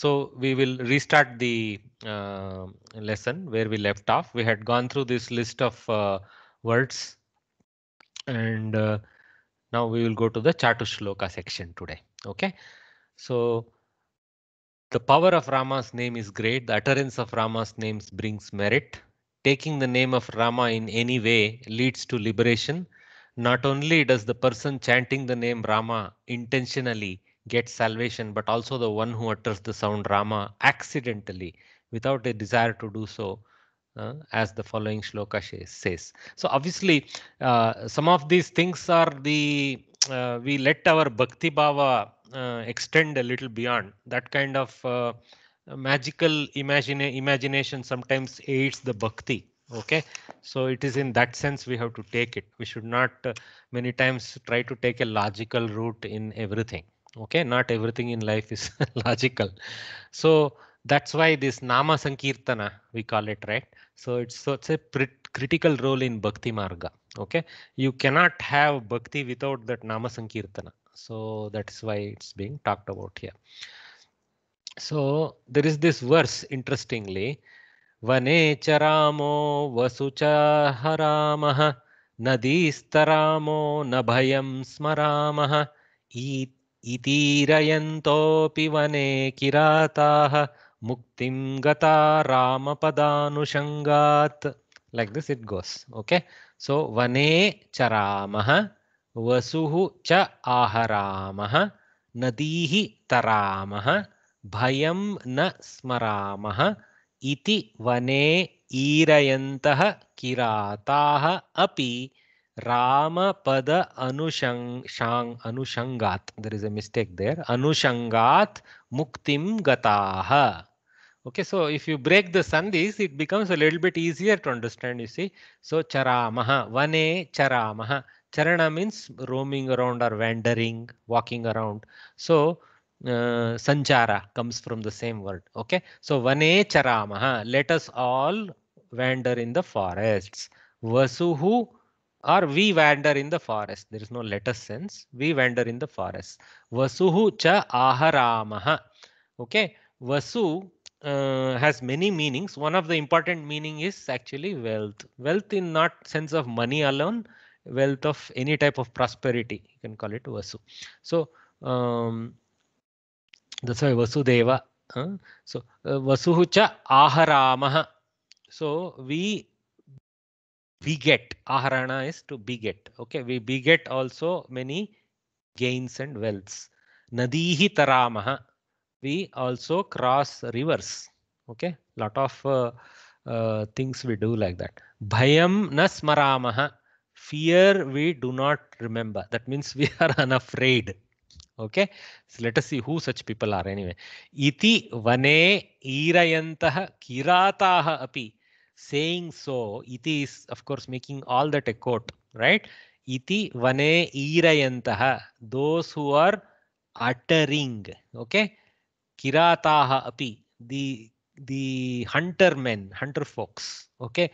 So we will restart the uh, lesson where we left off. We had gone through this list of uh, words and uh, now we will go to the Chatushloka section today. OK, so the power of Rama's name is great. The utterance of Rama's names brings merit. Taking the name of Rama in any way leads to liberation. Not only does the person chanting the name Rama intentionally gets salvation, but also the one who utters the sound Rama accidentally without a desire to do so, uh, as the following shloka says. So obviously, uh, some of these things are the uh, we let our bhakti bhava uh, extend a little beyond that kind of uh, magical imagine imagination sometimes aids the bhakti okay so it is in that sense we have to take it we should not uh, many times try to take a logical route in everything okay not everything in life is logical so that's why this nama sankirtana we call it right so it's such a critical role in bhakti marga okay you cannot have bhakti without that nama sankirtana so that's why it's being talked about here so there is this verse interestingly vane charamo vasucha haramah nadistharamo nabhayam smaramah इतीरयन्तोऽपि वने किराताः मुक्तिं गता रामपदानुषङ्गात् like this it goes okay so वने चरामः वसुः च आहरामः नदीः तरामः भयं न स्मरामः इति वने ईरयन्तः किराताः अपि राम पद अनुशंग अनुशंगात there is a mistake there अनुशंगात मुक्तिम गताह okay so if you break the संदीस it becomes a little bit easier to understand you see so चरामह वने चरामह चरण means roaming around or wandering walking around so संचार comes from the same word okay so वने चरामह let us all wander in the forests वसुहु or we wander in the forest. There is no letter sense. We wander in the forest. Vasuhu cha aharamaha. Okay. Vasu uh, has many meanings. One of the important meaning is actually wealth. Wealth in not sense of money alone, wealth of any type of prosperity. You can call it vasu. So um, that's why vasudeva. Huh? So uh, vasuhu cha aharamaha. So we beget. Aharana is to beget. Okay, we beget also many gains and wealths. Nadihi taramaha. We also cross rivers. Okay, lot of uh, uh, things we do like that. Bhayam nasmaramaha. Fear we do not remember. That means we are unafraid. Okay, so let us see who such people are anyway. Iti vane irayantaha kirataha api saying so, iti is of course making all that a quote, right? Iti vane irayantaha, those who are uttering, okay? Kirataha api, the the hunter men, hunter folks, okay?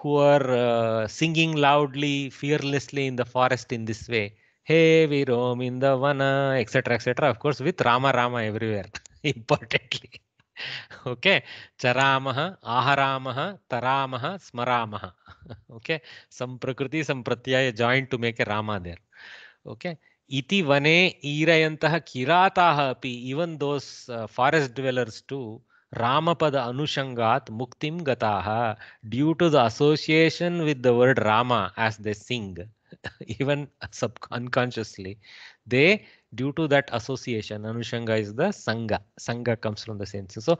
Who are uh, singing loudly, fearlessly in the forest in this way. Hey, we roam in the vana, etc., etc. Of course, with Rama Rama everywhere, importantly. Okay चरामः आहरामः तरामः स्मरामः okay संप्रकृति संप्रत्यय joint to make a Rama there okay इति वने ईरयन्तः किराता अभी even those forest dwellers to रामपद अनुषंगा मुक्ति गता due to the association with the word Rama as they sing even sub unconsciously they due to that association, Anushanga is the Sangha. Sangha comes from the same. So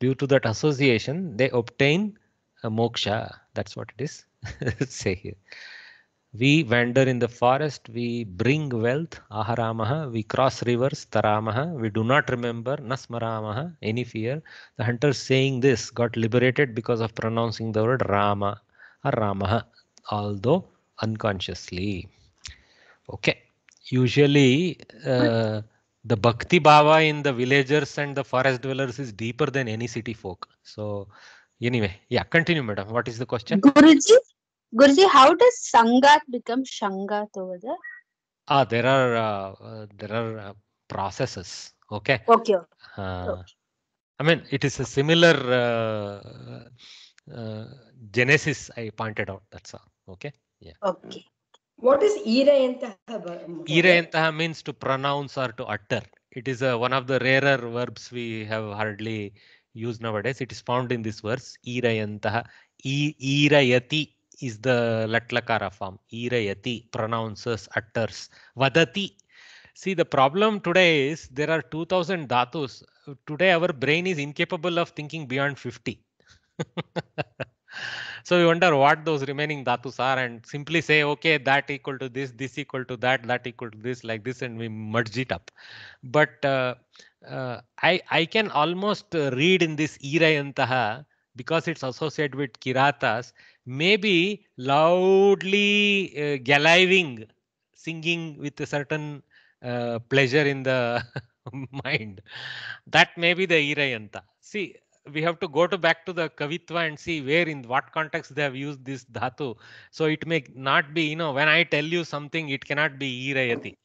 due to that association, they obtain a moksha. That's what it is. Say here. We wander in the forest, we bring wealth, aharamaha, we cross rivers, taramaha, we do not remember, nasmaramaha, any fear. The hunter saying this got liberated because of pronouncing the word Rama or Ramaha, although unconsciously. Okay usually uh, the bhakti bhava in the villagers and the forest dwellers is deeper than any city folk so anyway yeah continue madam what is the question guruji guruji how does sangat become shangat over there ah there are uh, uh there are uh, processes okay okay, uh, okay. i mean it is a similar genesis i pointed out that's all okay yeah okay what is Irayantaha? Irayantaha means to pronounce or to utter. It is a, uh, one of the rarer verbs we have hardly used nowadays. It is found in this verse. Irayantaha. irayati is the latlakara form. Irayati pronounces, utters. Vadati. See, the problem today is there are 2000 dhatus. Today, our brain is incapable of thinking beyond 50. So we wonder what those remaining datus are and simply say, okay, that equal to this, this equal to that, that equal to this, like this, and we merge it up. But uh, uh, I, I can almost uh, read in this Irayantaha, because it's associated with Kiratas, maybe loudly uh, galiving, singing with a certain uh, pleasure in the mind. That may be the Irayanta. See, we have to go to back to the kavitva and see where in what context they have used this dhatu. So it may not be, you know, when I tell you something, it cannot be irayati.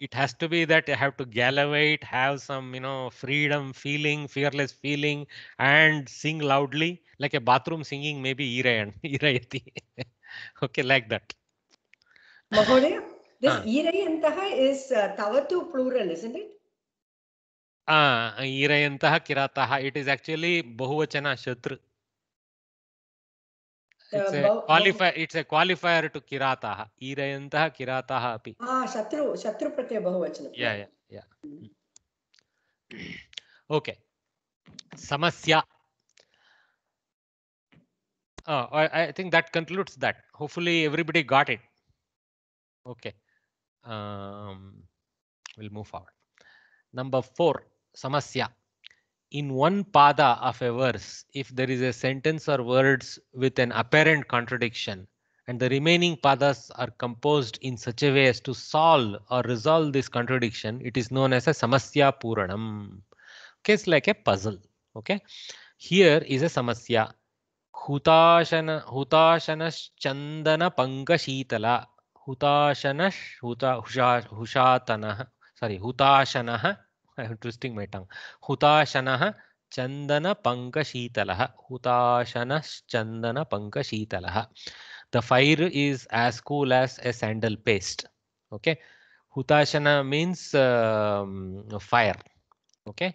It has to be that you have to gallivate, have some, you know, freedom feeling, fearless feeling, and sing loudly like a bathroom singing, maybe irayan, irayati. okay, like that. Mahodaya, this ah. uh. irayantaha is tavatu plural, isn't it? Ah, किरात it is is actually शत्रु Shatru. It's a qualifier. It's किरात qualifier to Kirataha. Irayantaha Kirataha api. Ah, Shatru. Shatru pratyaya Bahuvachana. Yeah, yeah, Oh, I, I think that concludes that. Hopefully everybody got it. Okay. Um, we'll move forward. Number four. samasya. In one pada of a verse, if there is a sentence or words with an apparent contradiction, and the remaining padas are composed in such a way as to solve or resolve this contradiction, it is known as a samasya puranam. Okay, it's like a puzzle. Okay, here is a samasya. hutashana हुताशनश्चन्दन पङ्कशीतल हुताशनः हुता huta हुषातनः sorry हुताशनः I am twisting my tongue. Hutashanaha Chandana Pankashitalaha. Hutashana Chandana Pankashitalaha. The fire is as cool as a sandal paste. Okay. Hutashana means um, fire. Okay.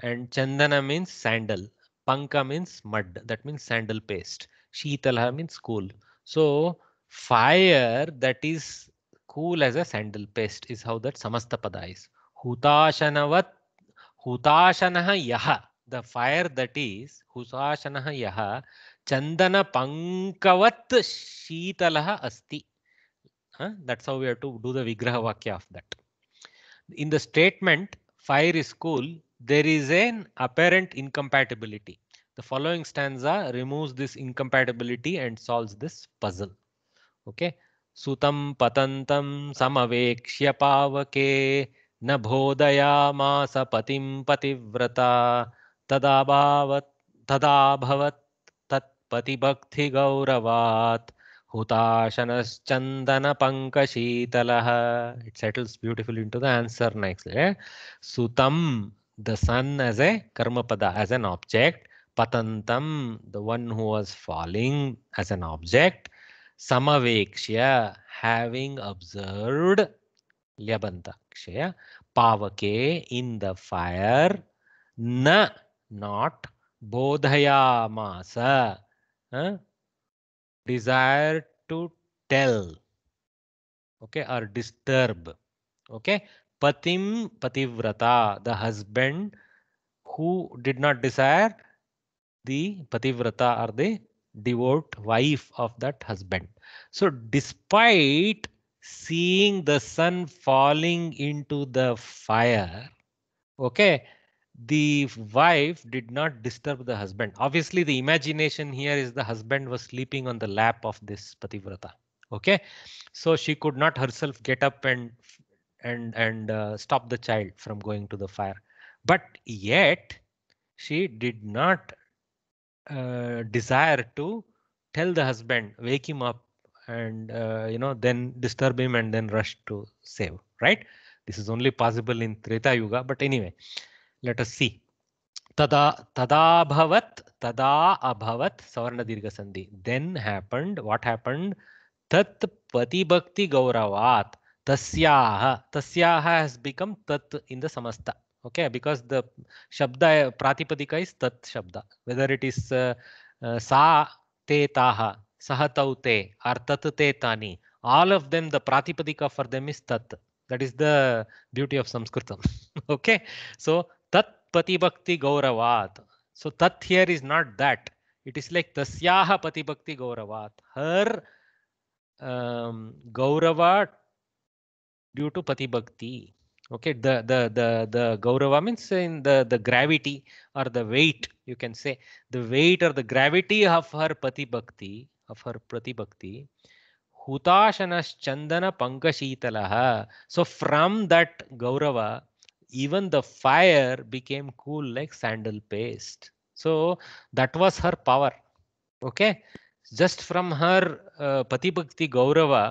And Chandana means sandal. Panka means mud. That means sandal paste. Sheetalaha means cool. So fire that is cool as a sandal paste is how that samastapada is. हुताशनवत् हुताशनः यः the fire that is हुताशनः यः चंदन पंकवत् शीतलः अस्ति that's how we to do the विग्रह वाक्य of that in the statement fire is cool there is an apparent incompatibility the following stanza removes this incompatibility and solves this puzzle okay सुतम पतंतम समवेक्ष्य पावके न बोधयामास पतिं पतिव्रता तदाभावत् तदाभवत् तत्पतिभक्तिगौरवात् हुताशनश्चन्दनपङ्कशीतलः it settles beautiful in to the answer next सुतं द सन् एस् ए कर्मपद as an object patantam the one हू was falling as an object समवेक्ष्य having observed lyabanta Akshaya. Pavake in the fire. Na not bodhayamasa. Huh? Desire to tell. Okay, or disturb. Okay. Patim Pativrata, the husband who did not desire the Pativrata are the devote wife of that husband. So despite seeing the sun falling into the fire, okay, the wife did not disturb the husband. Obviously, the imagination here is the husband was sleeping on the lap of this Pativrata. Okay, so she could not herself get up and and and uh, stop the child from going to the fire. But yet, she did not uh, desire to tell the husband, wake him up, and uh, you know then disturb him and then rush to save right this is only possible in treta yuga but anyway let us see tada tada bhavat tada abhavat savarna dirgha sandhi then happened what happened tat bhakti gauravat Tasya tasya has become tat in the samasta okay because the shabda pratipadika is tat shabda whether it is uh, uh, sa te taha sahataute artatate tani. All of them, the pratipadika for them is tat. That is the beauty of Sanskritam. okay. So tat patibhakti gauravat. So tat here is not that. It is like tasyaha patibhakti gauravat. Her um, gaurava due to patibhakti. Okay, the the the the gaurava means in the the gravity or the weight you can say the weight or the gravity of her pati bhakti of her pratibhakti hutashanaschandana pankashitalaha so from that gaurava even the fire became cool like sandal paste so that was her power okay just from her uh, patibhakti gaurava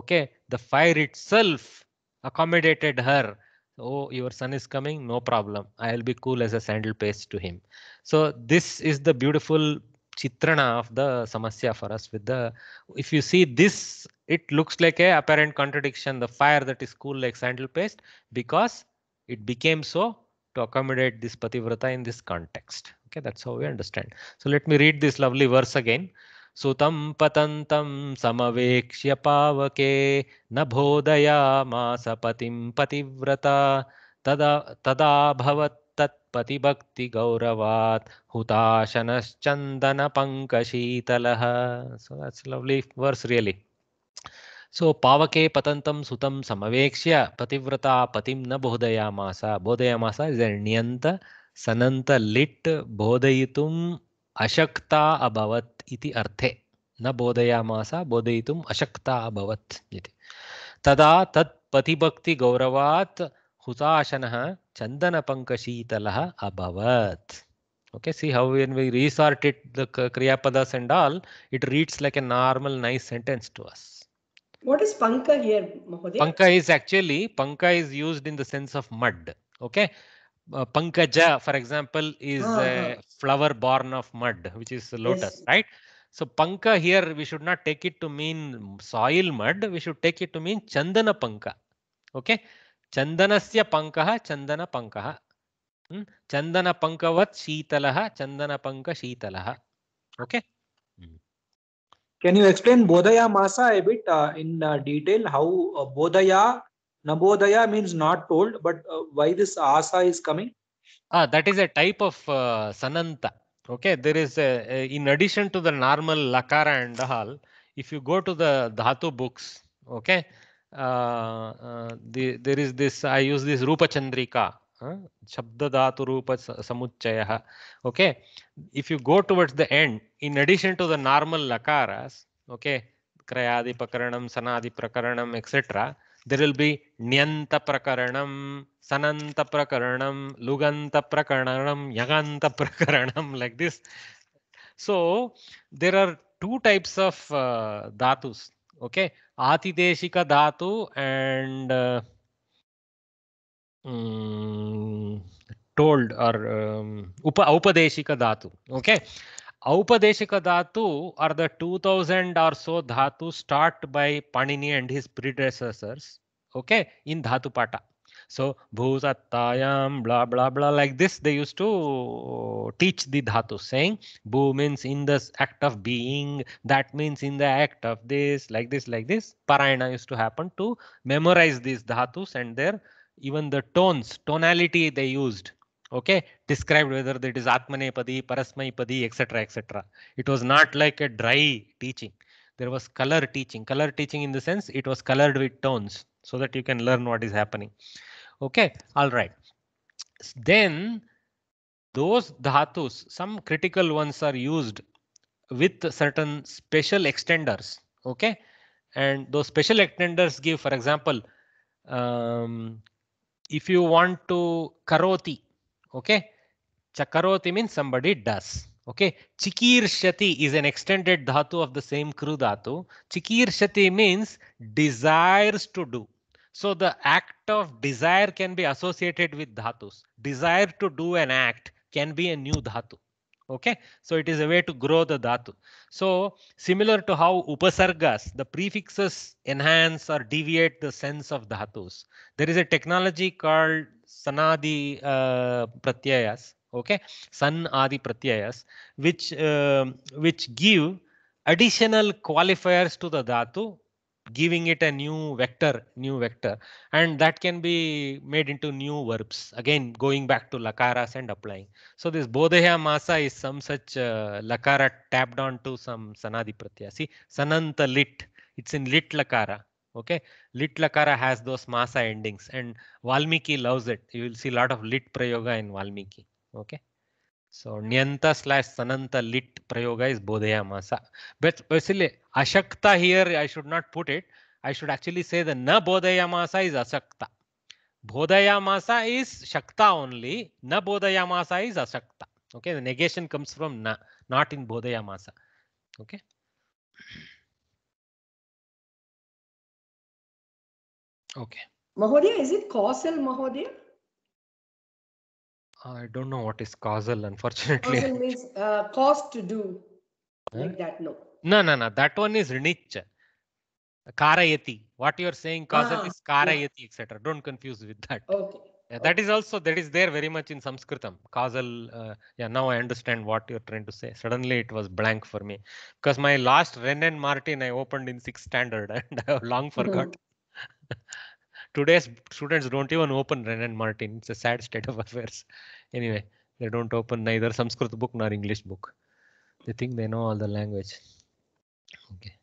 okay the fire itself accommodated her oh your son is coming no problem i'll be cool as a sandal paste to him so this is the beautiful chitrana of the samasya for us with the if you see this it looks like a apparent contradiction the fire that is cool like sandal paste because it became so to accommodate this pativrata in this context okay that's how we understand so let me read this lovely verse again sutam patantam समवेक्ष्य pavake nabhodaya बोधयामास pativrata पतिव्रता तदा तदा patibhakti-gauravaat hutashanaschandana-pankashitalah. So that's lovely verse really so पावके पतंतम सुतम समवेक्ष्य पतिव्रता पतिम न बोधयामास बोधयामास इज अण्यंत सनंत लिट बोधयितुम अशक्ता अभवत इति अर्थे न बोधयामास बोधयितुम अशक्ता अभवत इति तदा तत् पतिभक्ति गौरवात् Hutashanah Chandanapangkashitalah abhavat. Okay, see how when we resorted the Kriyapadas and all, it reads like a normal, nice sentence to us. What is Panka here, Mahodaya? Panka is actually, Panka is used in the sense of mud. Okay. Uh, Pankaja, for example, is uh -huh. a flower born of mud, which is lotus, yes. right? So Panka here, we should not take it to mean soil mud. We should take it to mean Chandana Panka. Okay. Chandan चन्दनस्य पङ्कः चन्दनपङ्कः चन्दनपङ्कवत् शीतलः चन्दनपङ्कशीतलः okay can you explain bodhaya masa a bit uh, in uh, detail how uh, bodhaya nabodhaya means not told but uh, why this asa is coming ah that is a type of uh, sananta okay there is a, a, in addition to the normal lakara and dahal if you go to the dhatu books okay Uh, uh, the, there is this, I use this Rupa Chandrika, uh, Shabda Samuchayah. Okay. If you go towards the end, in addition to the normal lakaras, okay, Krayadi Prakaranam, Sanadi Prakaranam, etc., there will be Nyanta Prakaranam, Sananta Prakaranam, Luganta Prakaranam, Yaganta Prakaranam, like this. So there are two types of uh, dhatus okay atideshika dhatu and told or um, dhatu okay Aupadeshika Dhatu are the 2000 or so Dhatu start by Panini and his predecessors, okay, in Dhatu Pata. So bhutattayam, blah, blah, blah, like this, they used to teach the dhatu saying bhu means in the act of being, that means in the act of this, like this, like this. Parayana used to happen to memorize these dhatus and their even the tones, tonality they used. Okay, described whether it is Atmanepadi, Parasmaipadi, etc. etc. It was not like a dry teaching there was color teaching. Color teaching in the sense it was colored with tones so that you can learn what is happening. Okay, all right. Then those dhatus, some critical ones are used with certain special extenders. Okay, and those special extenders give, for example, um, if you want to karoti, okay, chakaroti means somebody does. Okay, chikirshati is an extended dhatu of the same kru dhatu. Chikirshati means desires to do. So the act of desire can be associated with dhatus. Desire to do an act can be a new dhatu. Okay, so it is a way to grow the dhatu. So similar to how upasargas, the prefixes enhance or deviate the sense of dhatus. There is a technology called sanadi uh, pratyayas. Okay, Sanadi pratyayas, which uh, which give additional qualifiers to the dhatu giving it a new vector, new vector, and that can be made into new verbs. Again, going back to lakaras and applying. So this bodhaya masa is some such uh, lakara tapped onto some sanadi pratyaya. See, sananta lit, it's in lit lakara. Okay, lit lakara has those masa endings and Valmiki loves it. You will see a lot of lit prayoga in Valmiki. Okay. So nyanta slash sananta lit prayoga is bodhayamasa. But basically ashakta here I should not put it. I should actually say the na bodhayamasa is asakta. Bodhayamasa is shakta only. Na bodhayamasa is asakta. Okay, the negation comes from na, not in bodhayamasa. Okay. Okay. Mahodaya, is it causal Mahodaya? I don't know what is causal, unfortunately. Causal means uh, cause to do. Huh? Like that, no. No, no, no. That one is nich. Karayati. What you are saying causal ah, is karayati, yeah. etc. Don't confuse with that. Okay. Yeah, that okay. is also that is there very much in Sanskritam. Causal. Uh, yeah. Now I understand what you're trying to say. Suddenly it was blank for me because my last Ren and Martin I opened in sixth standard and I have long forgot. Mm-hmm. Today's students don't even open Ren and Martin. It's a sad state of affairs. Anyway, they don't open neither Sanskrit book nor English book. They think they know all the language. Okay.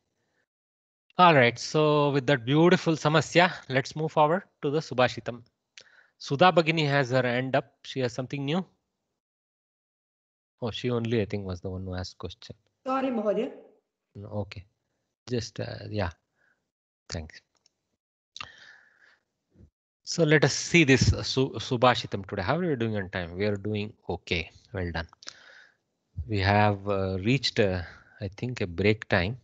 All right, so with that beautiful samasya, let's move forward to the Subhashitam. Sudha Bagini has her hand up. She has something new. Oh, she only, I think, was the one who asked question. Sorry, Mahodaya. Okay. Just, uh, yeah. Thanks. So let us see this Subhashitam today. How are we doing on time? We are doing okay. Well done. We have uh, reached, uh, I think, a break time.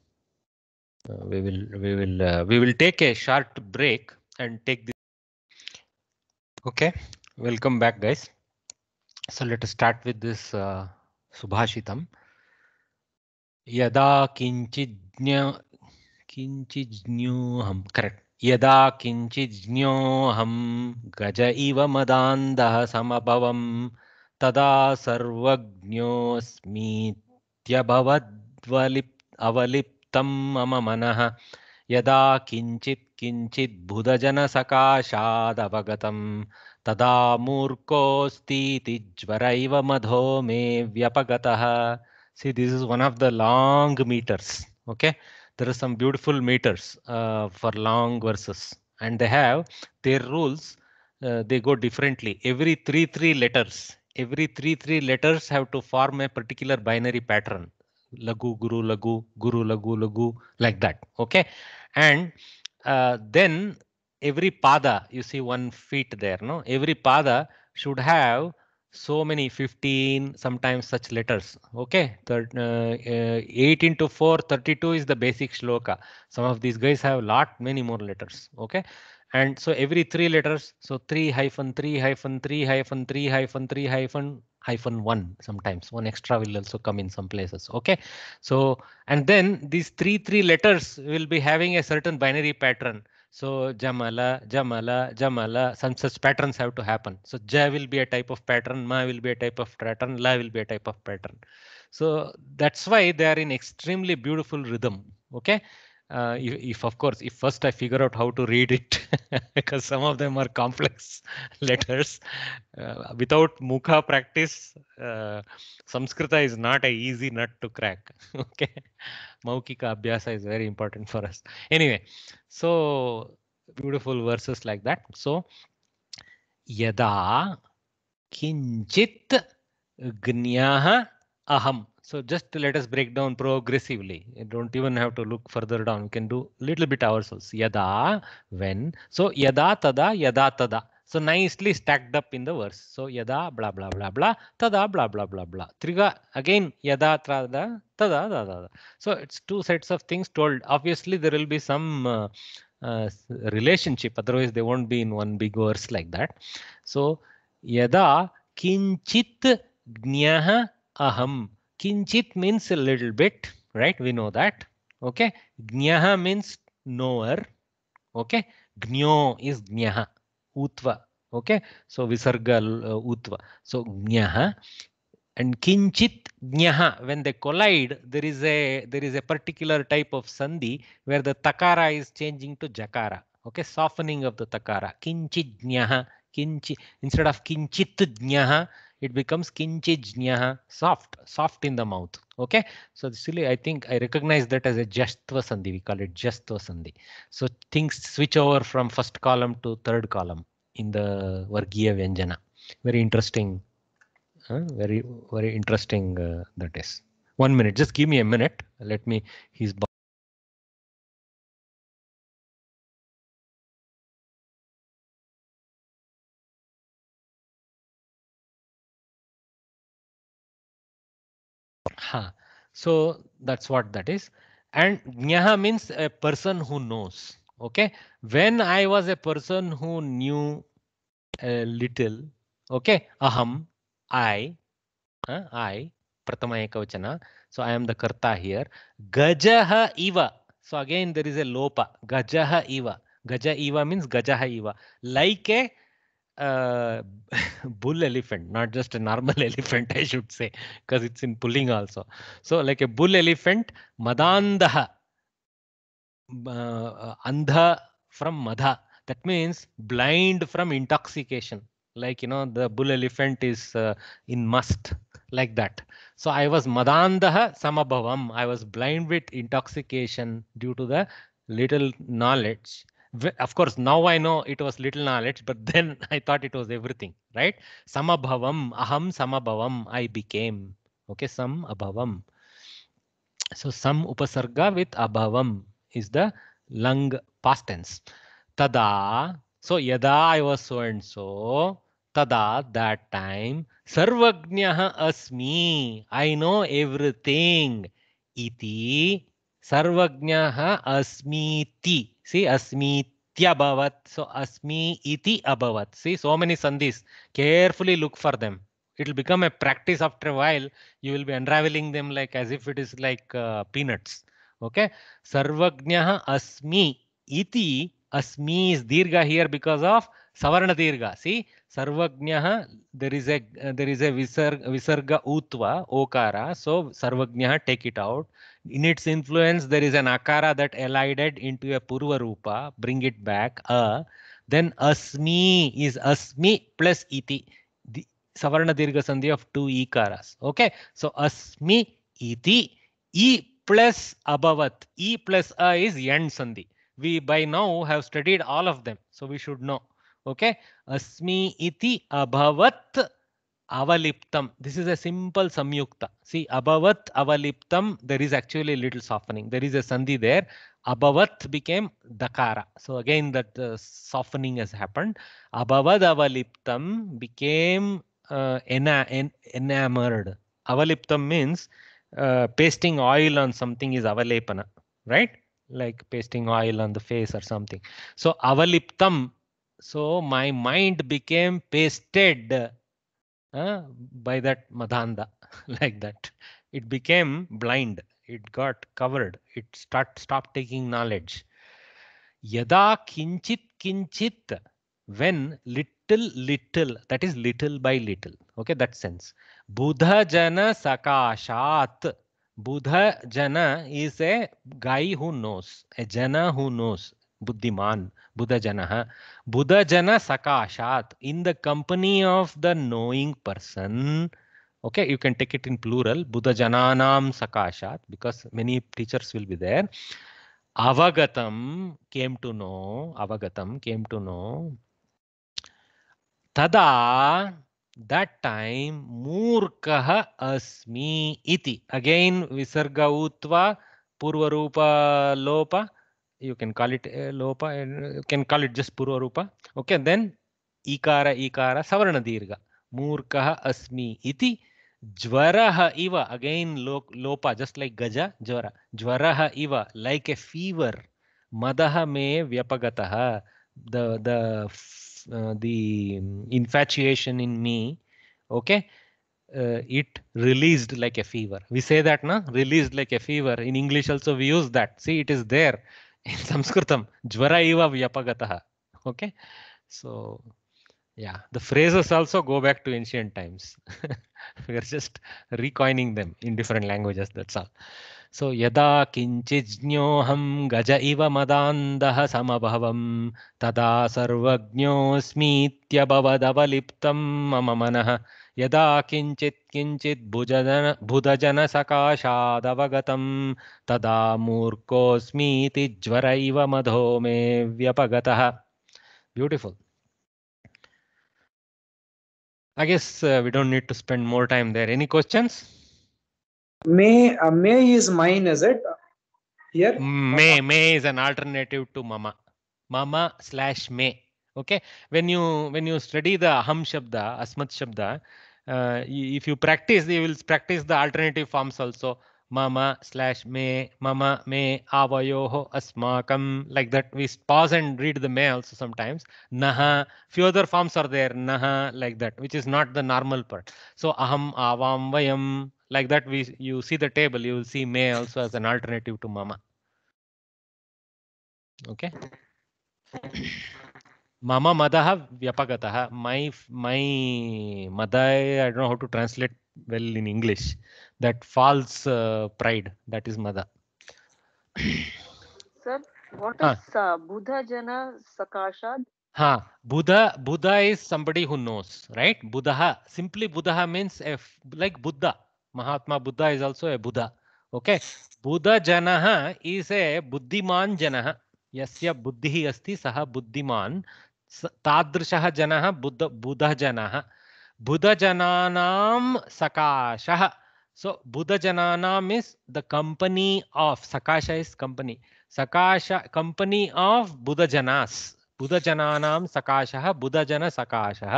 Uh, we will we will uh, we will take a short break and take this. Okay, welcome back, guys. So let us start with this uh, Subhashitam. Yada kinchijnya kinchijnyuham. Correct. यदा किञ्चिज्ञोऽहं गज इव मदान्धः समभवं तदा सर्वज्ञोऽस्मीत्यभवद्वलिप् अवलिप्तं मम मनः यदा किञ्चित् किञ्चिद्भुधजनसकाशादवगतं तदा मूर्खोऽस्तीति ज्वर इव मधो मे व्यपगतः सि this is one of the long meters okay okay? there are some beautiful meters uh, for long verses and they have their rules uh, they go differently every three three letters every three three letters have to form a particular binary pattern lagu guru lagu guru lagu lagu like that okay and uh, then every pada you see one feet there no every pada should have so many 15 sometimes such letters okay Third, uh, uh 8 4 32 is the basic shloka some of these guys have lot many more letters okay and so every three letters so 3 hyphen 3 hyphen 3 hyphen 3 hyphen 3 hyphen hyphen 1 sometimes one extra will also come in some places okay so and then these three three letters will be having a certain binary pattern so Jamala, Jamala, Jamala, some such patterns have to happen. So Ja will be a type of pattern, Ma will be a type of pattern, La will be a type of pattern. So that's why they are in extremely beautiful rhythm. Okay. Uh, if, if, of course if first i figure out how to read it because some of them are complex letters uh, without mukha practice uh, is not a easy nut to crack okay maukika abhyasa is very important for us anyway so beautiful verses like that so yada kinchit gnyaha aham so just let us break down progressively. You don't even have to look further down. We can do a little bit ourselves. Yada, when. So yada, tada, yada, tada. So nicely stacked up in the verse. So yada, blah, blah, blah, blah, tada, blah, blah, blah, blah. Triga, again, yada, tada, tada, tada. So it's two sets of things told. Obviously, there will be some uh, uh, relationship. Otherwise, they won't be in one big verse like that. So yada, kinchit, gnyaha, aham. Kinchit means a little bit, right? We know that. Okay. Gnyaha means knower. Okay. Gnyo is gnyaha, utva. Okay. So visarga uh, utva. So gnyaha and kinchit gnyaha. When they collide, there is a there is a particular type of sandhi where the takara is changing to jakara. Okay. Softening of the takara. Kinchit gnyaha. Kinchi instead of kinchit gnyaha it becomes kinchijnyaha, soft, soft in the mouth. Okay, so silly, I think I recognize that as a jastva sandhi. We call it jastva sandhi. So things switch over from first column to third column in the Vargiya Vyanjana. Very interesting. Huh? Very, very interesting uh, that is. One minute, just give me a minute. Let me, he's हाँ so that's what that is and ज्ञा means a person who knows okay when I was a person who knew little okay अहम I I प्रथम एक वचन so I am the कर्ता here गज इव so again there is ए लोप गज इव गज इव मीन गज इव like a Uh, a bull elephant, not just a normal elephant, I should say, because it's in pulling also. So, like a bull elephant, madandaha, uh, uh, andha from madha. That means blind from intoxication. Like, you know, the bull elephant is uh, in must, like that. So, I was madandaha samabhavam. I was blind with intoxication due to the little knowledge of course now i know it was little knowledge but then i thought it was everything right samabhavam aham samabhavam i became okay sam abhavam so sam upasarga with abhavam is the lung past tense tada so yada i was so and so tada that time sarvagnyah asmi i know everything iti sarvagnyah asmiti See, asmi Abhavat. So Asmi Iti Abhavat. See, so many sandhis. Carefully look for them. it will become a practice after a while. You will be unraveling them like as if it is like uh, peanuts. Okay. Sarvagnya Asmi Iti. Asmi is dirgha here because of Savarna dirgha See, ಸರ್ವಜ್ಞ there is a there is a visarg, visarga utva okara so sarvajna take it out in its influence there is an akara that elided into a purva rupa bring it back a then asmi is asmi plus iti the savarna dirgha sandhi of two ikaras okay so asmi iti e plus abavat e plus a is end sandhi we by now have studied all of them so we should know Okay. Asmi iti abhavat avaliptam. This is a simple samyukta. See, abhavat avaliptam, there is actually a little softening. There is a sandhi there. Abhavat became dakara. So again, that uh, softening has happened. Abhavad avaliptam became uh, ena en enamored. Avaliptam means uh, pasting oil on something is avalepana, right? Like pasting oil on the face or something. So avaliptam so my mind became pasted uh, by that madhanda, like that. It became blind. It got covered. It start stopped taking knowledge. Yada kinchit kinchit. When little little, that is little by little. Okay, that sense. Buddha jana sakashat. Buddha jana is a guy who knows, a jana who knows. बुद्धिमान बुध जन बुध जन सकाशात in the company of the knowing person okay you can take it in plural बुध जनानाम सकाशात because many teachers will be there अवगतम came to know अवगतम केम टू नो तदा दैट टाइम मूर्खः अस्मि इति अगेन विसर्ग उत्वा पूर्व रूप लोप you can call it eh, lopa and you eh, can call it just purva rupa okay then ikara ikara savarna dirgha murkaha asmi iti jwaraha iva again lo, lopa just like gaja jwara jwaraha iva like a fever madaha me vyapagataha the the uh, the mm, infatuation in me okay uh, it released like a fever we say that na released like a fever in english also we use that see it is there in sanskritam jvara eva vyapagataha okay so yeah the phrases also go back to ancient times we are just recoining them in different languages that's all so yada kinchijnyoham gaja eva madandah samabhavam tada sarvajnyosmi ityabhavadavliptam mama manah यदा किञ्चित् किञ्चित् भुजन भुधजनसकाशादवगतं तदा मूर्खोऽस्मीति ज्वर इव मधो मे व्यपगतः beautiful I guess uh, we don't need to spend more time there. Any questions? May uh, May is mine, is it? Here. May mama. May is an alternative to Mama. Mama slash May. Okay. When you when you study the Aham Shabda, Asmat Shabda, Uh, if you practice, you will practice the alternative forms also. Mama slash me, mama me avayoho asmakam. Like that, we pause and read the me also sometimes. Naha, few other forms are there. Naha, like that, which is not the normal part. So aham avam vayam. Like that, we you see the table, you will see me also as an alternative to mama. Okay. मम मद व्यपगत मई मै मद know how to translate well in English that false pride that is मद हाँ बुध बुध is somebody who knows right बुध सिंपली बुध means like Buddha Mahatma Buddha is also a बुध ओके बुध जन इज ए बुद्धिमान जन युद्धि बुद्धि सह बुद्धिमान तादृशः जनः बुद्ध बुधजनः बुधजनानां सकाशः सो बुधजनानां मीन्स् द कम्पनी आफ् सकाश इस् कम्पनी सकाश कम्पनी आफ् बुधजनास् बुधजनानां सकाशः बुधजनसकाशः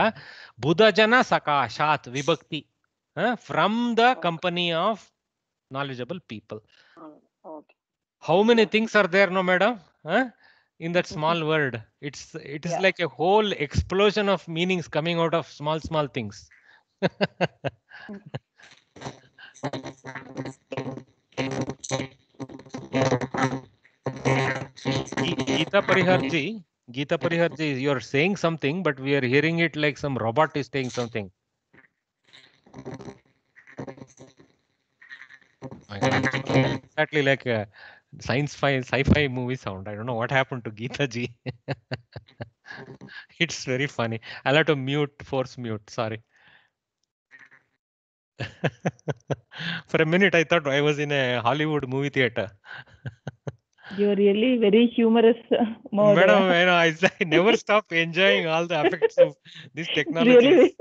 बुधजनसकाशात् विभक्ति सकाशा विभक्ति company of knowledgeable people. हौ oh, many many things are no no in that small word it's it is yeah. like a whole explosion of meanings coming out of small small things Gita Pariharji, Gita Pariharji, you're saying something, but we are hearing it like some robot is saying something. Exactly like a, science fi sci-fi movie sound. I don't know what happened to Geeta ji. it's very funny. I'll have to mute, force mute. Sorry. For a minute, I thought I was in a Hollywood movie theater. You're really very humorous. Mode. Madam, you know, I, I never stop enjoying all the effects of this technology. Really?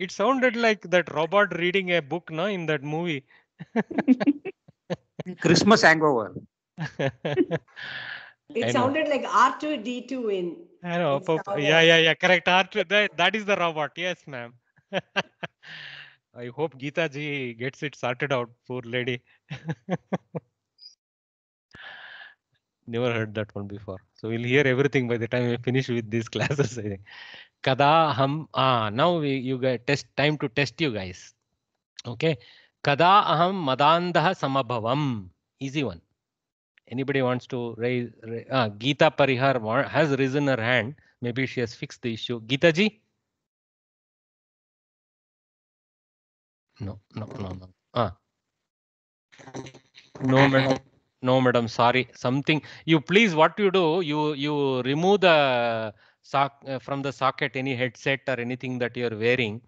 it sounded like that robot reading a book now in that movie. Christmas hangover. it sounded like R2D2 in. I know. yeah, yeah, yeah. Correct. R2. That, that is the robot. Yes, ma'am. I hope Geeta ji gets it sorted out. Poor lady. Never heard that one before. So we'll hear everything by the time we finish with these classes. I think. Kada ham. Ah, now we you guys test time to test you guys. Okay kada aham madandah samabhavam easy one anybody wants to raise uh, Geeta Parihar has risen her hand. Maybe she has fixed the issue. Geeta ji? No, no, no, no. Ah. No, madam. No, madam. Sorry. Something. You please, what you do, you you remove the sock uh, from the socket, any headset or anything that you're wearing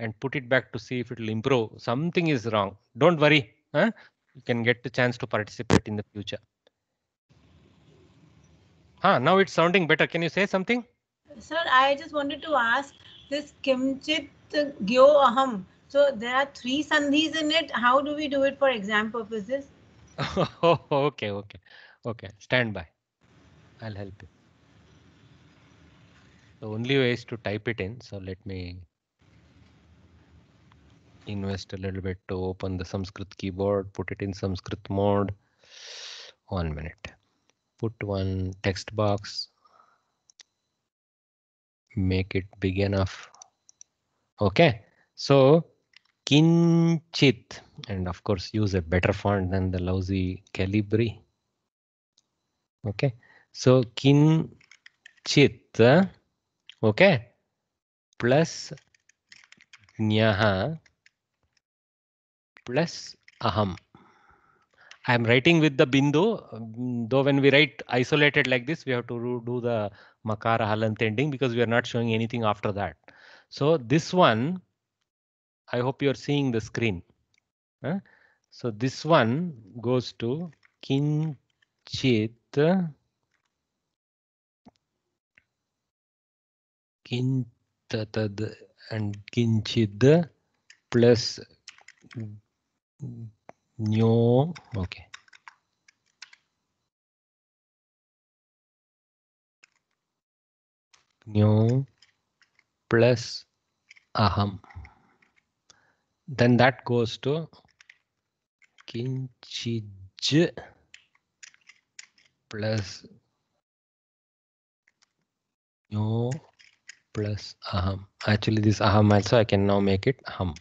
and put it back to see if it will improve. Something is wrong. Don't worry. Huh? You can get the chance to participate in the future. Huh, now it's sounding better. Can you say something? Sir, I just wanted to ask this kimchit gyo aham. So there are three sandhis in it. How do we do it for exam purposes? okay, okay, okay. Stand by. I'll help you. The only way is to type it in. So let me invest a little bit to open the Sanskrit keyboard, put it in Sanskrit mode. One minute. Put one text box. Make it big enough. Okay, so kinchit and of course use a better font than the lousy Calibri. Okay, so kinchit. Okay, plus Nyaha, plus aham. I'm writing with the bindu, though when we write isolated like this, we have to do the makara halant ending because we are not showing anything after that. So this one, I hope you're seeing the screen. Huh? So this one goes to kinchit kintatad and kinchid plus no okay no plus aham then that goes to kinchij plus no plus aham actually this aham also i can now make it aham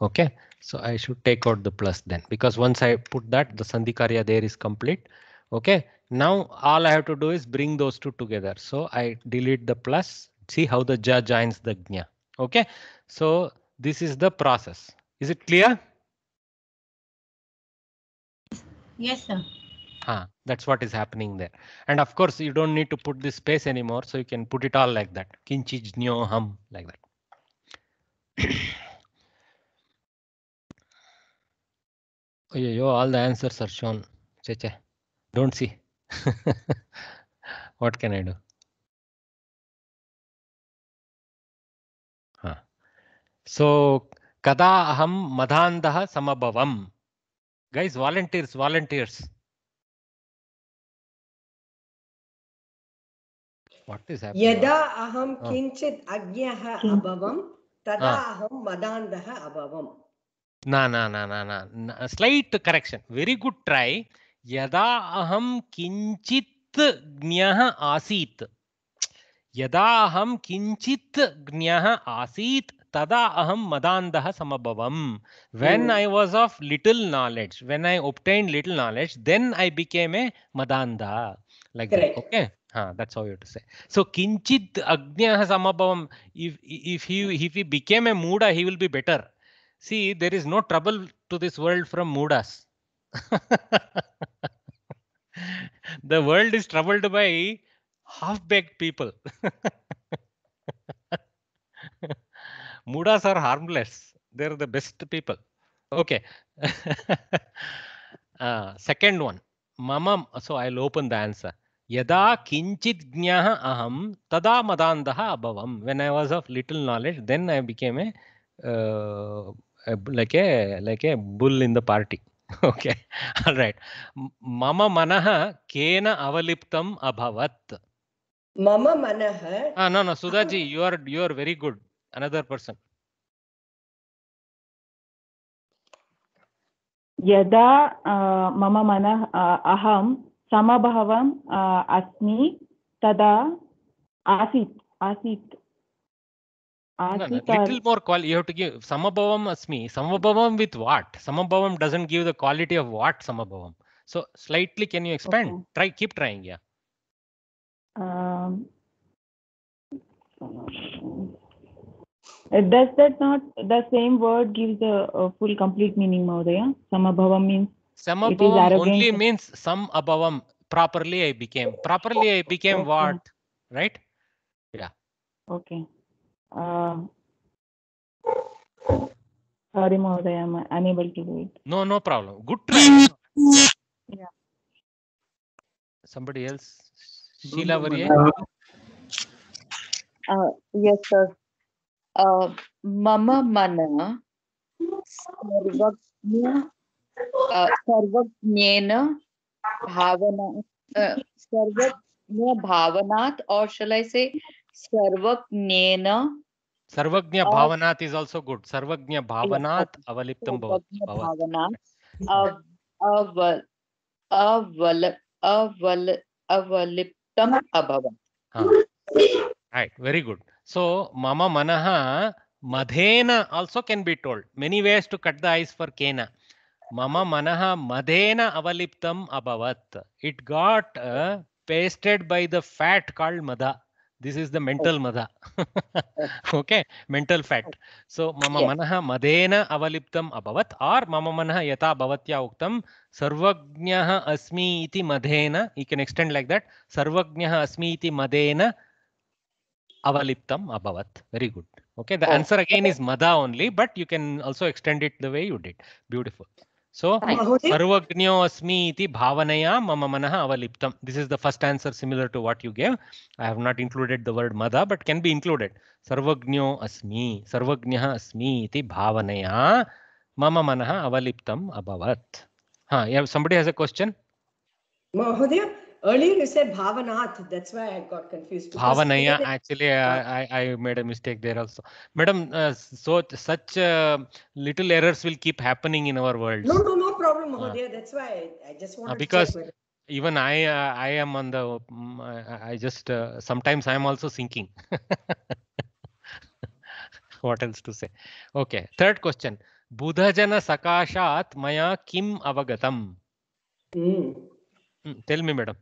okay so I should take out the plus then because once I put that the sandhikarya there is complete. OK, now all I have to do is bring those two together. So I delete the plus. See how the ja joins the gnya. OK, so this is the process. Is it clear? Yes, sir. Ah, that's what is happening there. And of course, you don't need to put this space anymore, so you can put it all like that. Kinchi jnyo ham like that. Yo, all the answers are shown. Cheche. Don't see. what can I do? So कदा अहम मदान्धः समभवम् guess volunteers volunteers यदा अहं किञ्चित् अज्ञः अभवं तदा अहं मदान्धः अभवम् ना न न न न slight correction very good try यदा अहं किञ्चित् ज्ञः आसीत् यदा अहं किञ्चित् ज्ञः आसीत् तदा अहं मदान्धः समभवम् when I was of little knowledge when I obtain little knowledge then I became a मदान्ध like okay Huh, that's how you have to say. So kinchit agnya samabhavam. If if he if he became a muda, he will be better. See, there is no trouble to this world from mudas. the world is troubled by half-baked people. mudas are harmless. They're the best people. Okay. uh, second one. Mama. So I'll open the answer. यदा किञ्चित् ज्ञः अहं तदा मदान्धः When when I was of little knowledge then I became a like a like a bull in the party okay all right mama manaha kena avaliptam abhavat mama manaha ah no no sudaji you are you are very good another person यदा मम मनः अहं समभावम् asmi तदा asit asit little more quality you have to give samabhavam asmi samabhavam with what samabhavam doesn't give the quality of what samabhavam so slightly can you expand okay. try keep trying yeah um, uh, does that not the same word gives the uh, full complete meaning maudaya. samabhavam means samabhavam only means samabhavam properly i became properly i became what right yeah okay Sorry, Mahoday, I'm unable to do it. No, no problem. Good try. Yeah. Somebody else? Sheila Varier? Uh, yes, sir. Uh, mama mana sarvagnya सर्वज्ञ सर्वज्ञेन भावना सर्वज्ञ भावनात् और शल से सर्वज्ञेन सर्वज्ञ भावनात is also good सर्वज्ञ भावनात अवलिप्तं भवत् अवल अवल अवलिप्तम् अभवत् right very good so मम मनः मधेन also can be told many ways to cut the ice for can मम मनः मधेन अवलिप्तम् अभवत it got pasted by the fat called मदा this is the mental mada okay mental fat so mama manaha madena avaliptam abhavat or mama manaha yata bhavatya uktam sarvajnyah asmi iti madena you can extend like that sarvajnyah asmi iti madena avaliptam abhavat very good okay the oh. answer again is mada only but you can also extend it the way you did beautiful so सर्वज्ञो अस्मि इति भावनया मम मनः अवलिप्त this is the first answer similar to what you gave I have not included the word मद but can be included सर्वज्ञो अस्मि सर्वज्ञः अस्मि इति भावनया मम मनः अवलिप्तम् अभवत् हा सम्बडि हेस् अ क्वश्चन् महोदय Earlier you said Bhavanath. That's why I got confused. Bhavanaya. Actually, I, I, I, made a mistake there also. Madam, uh, so such uh, little errors will keep happening in our world. No, no, no problem, uh, Mahodaya. That's why I, I just wanted because to. Because even I, uh, I am on the. Mm, I, just uh, sometimes I am also sinking. what else to say? Okay. Third question. बुधजन सकाशात मया kim अवगतम hmm. hmm, Tell me, Madam.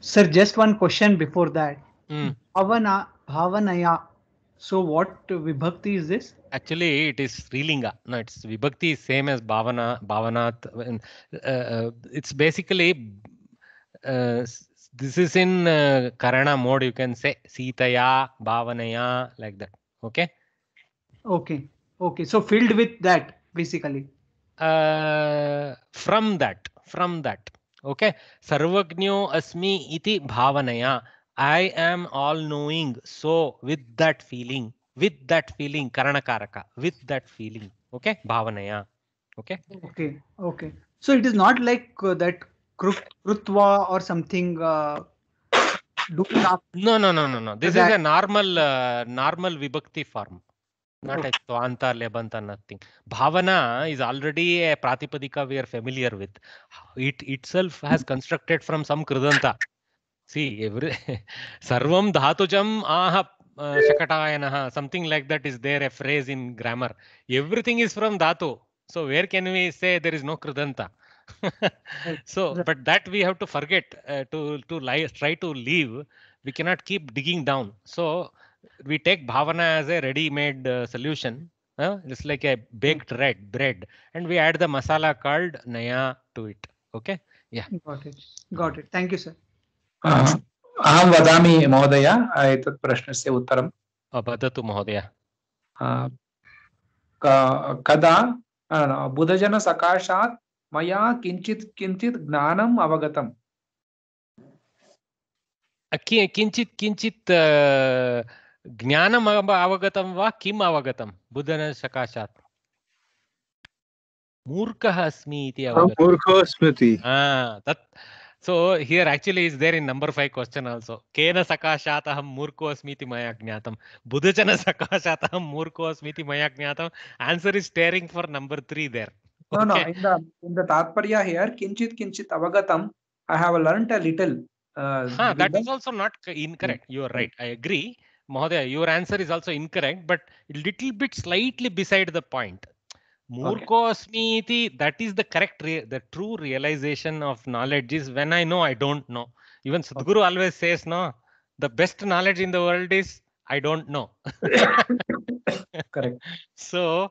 Sir, just one question before that. Mm. Bhavana, bhavanaya. So what vibhakti is this? Actually, it is Srilinga. No, it's vibhakti is same as bhavana, bhavanat. Uh, uh, it's basically, uh, this is in uh, Karana mode. You can say Sitaya, Bhavanaya, like that. Okay. Okay. Okay. So filled with that, basically. Uh, from that, from that. Okay सर्वज्ञो अस्मी इति भावनया I am all knowing so with that feeling with that feeling करण कारक with that feeling okay भावनया okay okay okay so it is not like that कृत्वा or something no no no no no this is a normal normal विभक्ति form not a Twanta, Lebanta, nothing. Bhavana is already a Pratipadika we are familiar with. It itself has constructed from some Kridanta. See, everything. Sarvam Dhatujam Aha uh, Shakatayanaha, something like that is there, a phrase in grammar. Everything is from Dhatu. So where can we say there is no Kridanta? so, but that we have to forget uh, to to try to leave. We cannot keep digging down. So we take bhavana as a ready-made uh, solution. Uh, it's like a baked mm. red bread, and we add the masala called naya to it. Okay. Yeah. Got it. Got it. Thank you, sir. अहं वदामि महोदय एतत् प्रश्नस्य उत्तरं वदतु महोदय कदा बुधजनसकाशात् मया किञ्चित् किञ्चित् ज्ञानम् अवगतम् किञ्चित् किञ्चित् ज्ञानम् अवगत वा किम् अवगतं बुधन सकाशात् मूर्खः अस्मि इति तत् so here actually is there in number five question also can सकाशात् अहं मूर्खोऽस्मि इति मया बुधजन सकाशात् अहं मूर्खोऽस्मि इति मया ज्ञातम् answer is staring for number three there No, no. In the in the Tatparya here, kinchit kinchit Uh, ah, that is also not incorrect. Hmm. You are right. I agree. Mahodaya, your answer is also incorrect, but little bit slightly beside the point. Murko okay. that is the correct, the true realization of knowledge is when I know I don't know. Even Sadhguru okay. always says, no, the best knowledge in the world is I don't know. correct. So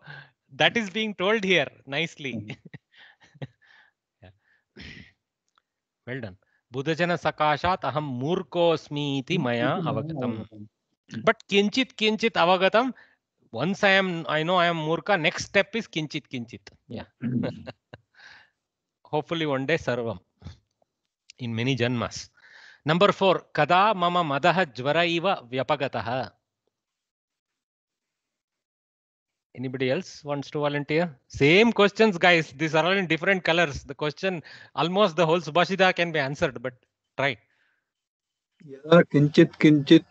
that is being told here nicely. Mm-hmm. yeah. Well done. बुधजन सकाशात अहम मूर्खोस्मी मया अवगतम् but किंचित kinchit avagatam once i am i know i am murka next step is किंचित किंचित yeah hopefully one day sarvam in many janmas number 4 kada mama madah jwara iva anybody else wants to volunteer same questions guys these are all in different colors the question almost the whole subhashita can be answered but try Yeah, kinchit kinchit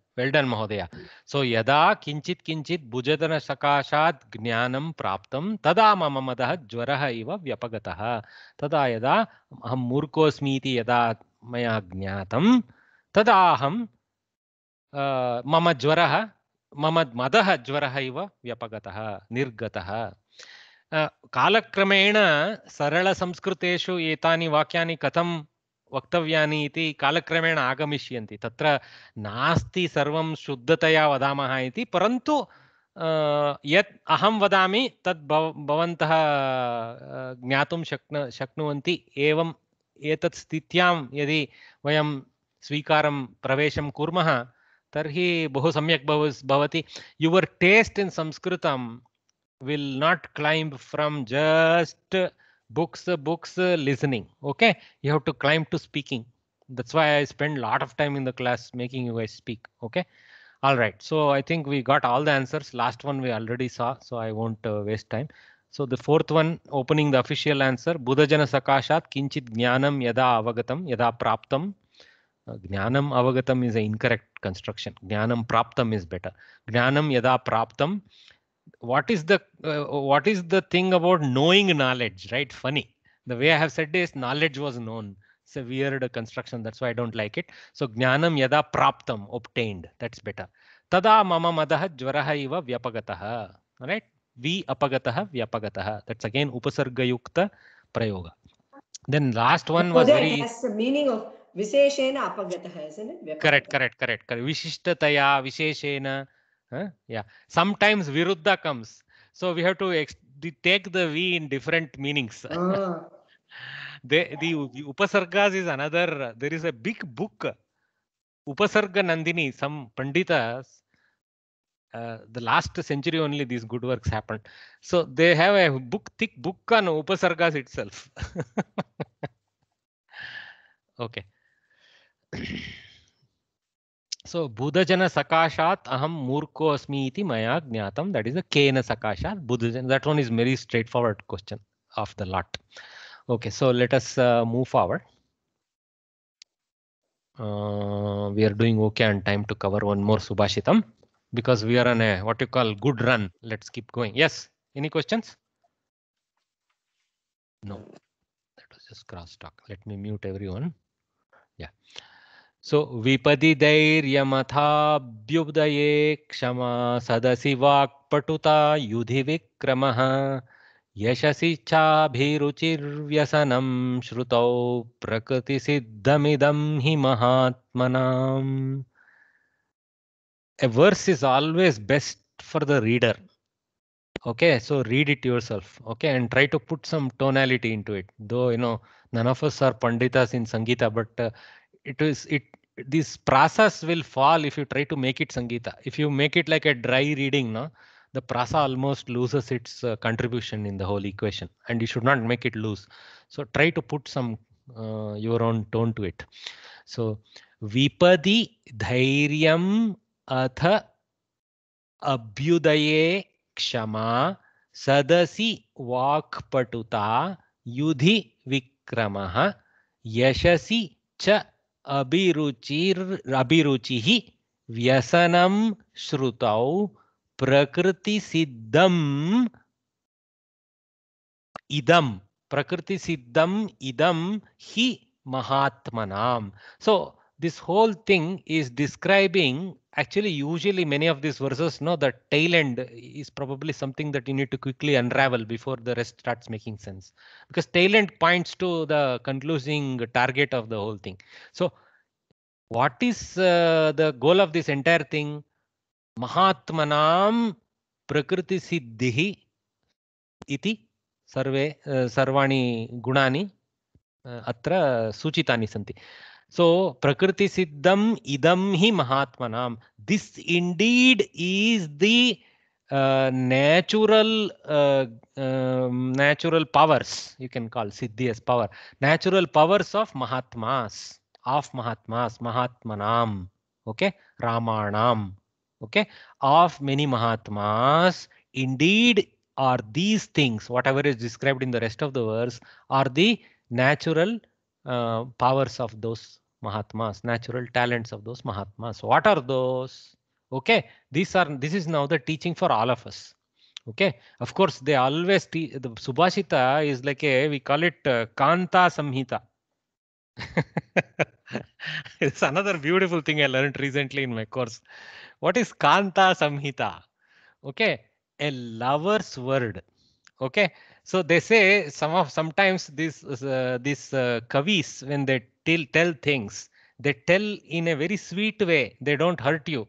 वेल्डन् महोदय सो यदा किञ्चित् किञ्चित् भुजदन सकाशात् ज्ञानं प्राप्तं तदा मम मदः ज्वरः इव व्यपगतः तदा यदा अहं मूर्खोऽस्मि इति यदा मया ज्ञातं तदा अहं मम ज्वरः मम मदः ज्वरः इव व्यपगतः निर्गतः कालक्रमेण सरलसंस्कृतेषु एतानि वाक्यानि कथं वक्तव्या कालक्रमेण आगमिष्य नास्ति सर्व शुद्धतया वाला परंतु परन्तु अहम अहं वदामि तद् भव शक्न शक्ति एवं एतत् यदि वयं स्वीकार प्रवेश कूम तरी बहु सम्यक् your test in Sanskrit will not climb from just books books uh, listening okay you have to climb to speaking that's why i spend a lot of time in the class making you guys speak okay all right so i think we got all the answers last one we already saw so i won't uh, waste time so the fourth one opening the official answer jana sakashat kinchit jnanam yada avagatam yada praptam uh, jnanam avagatam is an incorrect construction jnanam praptam is better jnanam yada praptam what is the uh, what is the thing about knowing knowledge right funny the way i have said is knowledge was known it's a weird construction that's why i don't like it so jnanam yada praptam obtained that's better tada mama madah jvaraha iva vyapagatah right vi apagatah that's again upasargayukta prayoga then last one was very has the meaning of visheshena apagatah is it correct correct correct correct visishtataya visheshena Huh? Yeah. Sometimes viruddha comes. So we have to take the V in different meanings. Uh. the, the, the Upasargas is another, there is a big book, Upasarga Nandini, some Panditas, uh, the last century only these good works happened. So they have a book, thick book on Upasargas itself. okay. So बुधजन सकाशात अहम मूर्खो अस्मि इति मया ज्ञातं that is a केन सकाशात् बुधजन that one is very straightforward question of the lot okay so let us move forward we are doing okay on time to cover one more subhashitam because we are on a what you call good run let's keep going yes any questions no that was just cross talk let me mute everyone yeah so विपदिदैर्यमथाभ्युदये क्षमा सदसि वाक्पटुता युधि विक्रमः यशसि चाभिरुचिर्व्यसनं श्रुतौ प्रकृतिसिद्धमिदं हि महात्मनाम् a verse is always best for the reader okay so read it yourself okay and try to put some tonality into it though you know none of us are panditas in sangita but uh, it is it this process will fall if you try to make it sangita if you make it like a dry reading no the prasa almost loses its uh, contribution in the whole equation and you should not make it loose so try to put some uh, your own tone to it so vipadi dhairyam atha abhyudaye kshama sadasi वाक्पटुता yudhi vikramaha yashasi cha. अभिरुचिर् अभिरुचिः व्यसनं श्रुतौ प्रकृतिसिद्धम् idam prakriti siddham idam hi mahatmanam so this whole thing is describing actually usually many of these verses know the tail end is probably something that you need to quickly unravel before the rest starts making sense because tail end points to the concluding target of the whole thing so what is uh, the goal of this entire thing mahatmanam prakriti siddhi iti sarve uh, sarvani gunani अत्र सूचितानि सन्ति सो प्रकृति सिद्धम इदम ही महात्म this indeed is the natural natural powers you can call सिद्धि as power natural powers of mahatmas of mahatmas महात्मनाम okay रामायणाम okay of many mahatmas indeed are these things whatever is describe in the rest of the verse are the natural powers of those Mahatmas, natural talents of those Mahatmas. What are those? Okay, these are this is now the teaching for all of us. Okay, of course, they always teach the Subhashita is like a we call it uh, Kanta Samhita. it's another beautiful thing I learned recently in my course. What is Kanta Samhita? Okay, a lover's word. Okay, so they say some of sometimes these uh, these uh, kavis when they tell, tell things. They tell in a very sweet way. They don't hurt you.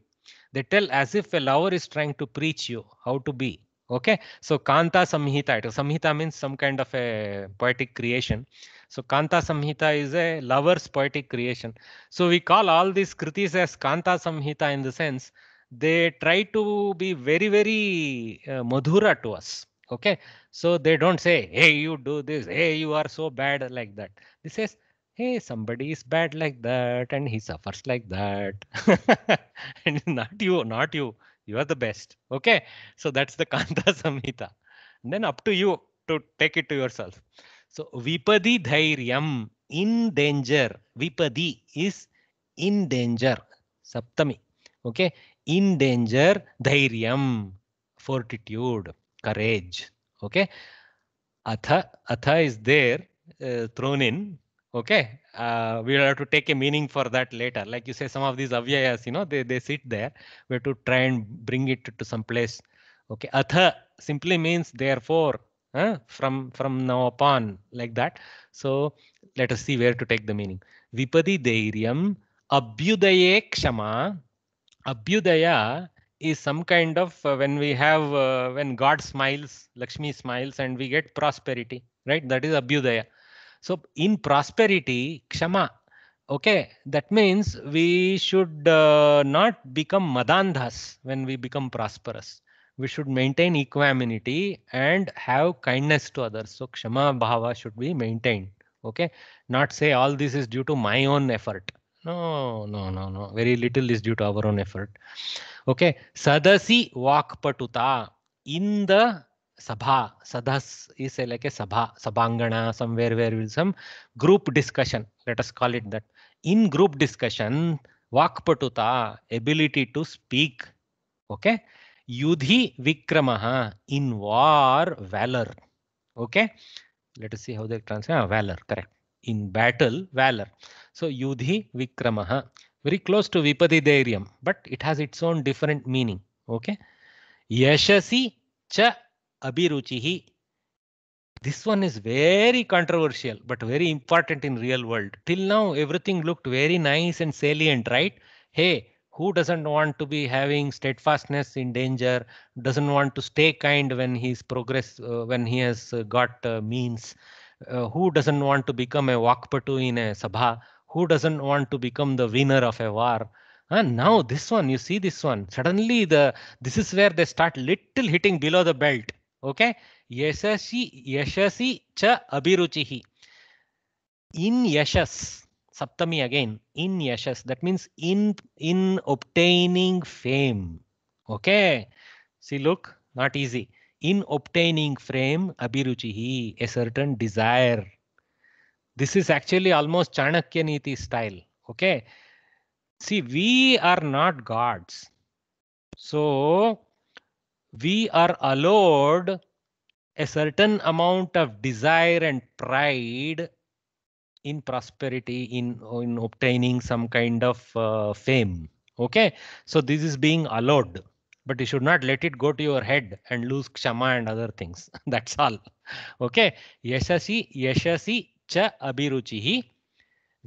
They tell as if a lover is trying to preach you how to be. Okay, so Kanta Samhita. It, Samhita means some kind of a poetic creation. So Kanta Samhita is a lover's poetic creation. So we call all these kritis as Kanta Samhita in the sense they try to be very very uh, madhura to us okay so they don't say hey you do this hey you are so bad like that this is hey, somebody is bad like that and he suffers like that. and not you, not you. You are the best. Okay. So that's the Kanta Samhita. And then up to you to take it to yourself. So Vipadi Dhairyam in danger. Vipadi is in danger. Saptami. Okay. In danger, Dhairyam, fortitude, courage. Okay. Atha, atha is there uh, thrown in okay uh, we will have to take a meaning for that later like you say some of these avyayas you know they, they sit there we have to try and bring it to some place okay atha simply means therefore uh, from from now upon like that so let us see where to take the meaning vipadi dhairyam abhyudaye kshama abhyudaya is some kind of uh, when we have uh, when god smiles lakshmi smiles and we get prosperity right that is abhyudaya so in prosperity, kshama, okay, that means we should uh, not become madandhas when we become prosperous. We should maintain equanimity and have kindness to others. So kshama bhava should be maintained. Okay, not say all this is due to my own effort. No, no, no, no. Very little is due to our own effort. Okay, sadasi vakpatuta. In the सभा sadas is like a sabha sabangana somewhere where will some group discussion let us call it that in group discussion vakpatuta ability to speak okay yudhi vikramaha in war valor okay let us see how they translate valor correct in battle valor so yudhi vikramaha very close to vipadidairyam but it has its own different meaning okay yashasi cha he. This one is very controversial, but very important in real world. Till now, everything looked very nice and salient, right? Hey, who doesn't want to be having steadfastness in danger doesn't want to stay kind when he's progress uh, when he has uh, got uh, means uh, who doesn't want to become a wakpatu in a sabha who doesn't want to become the winner of a war and ah, now this one you see this one suddenly the this is where they start little hitting below the belt okay यशसी यशसी च अभिरुचि in यशस सप्तमी again in यशस that mean in in obtaining fame okay see look not easy in obtaining fame अभिरुचि a certain desire this is actually almost Chanakya Niti style okay see we are not gods so we are allowed a certain amount of desire and pride in prosperity in in obtaining some kind of uh, fame okay so this is being allowed but you should not let it go to your head and lose kshama and other things that's all okay yashasi yashasi cha abhiruchihi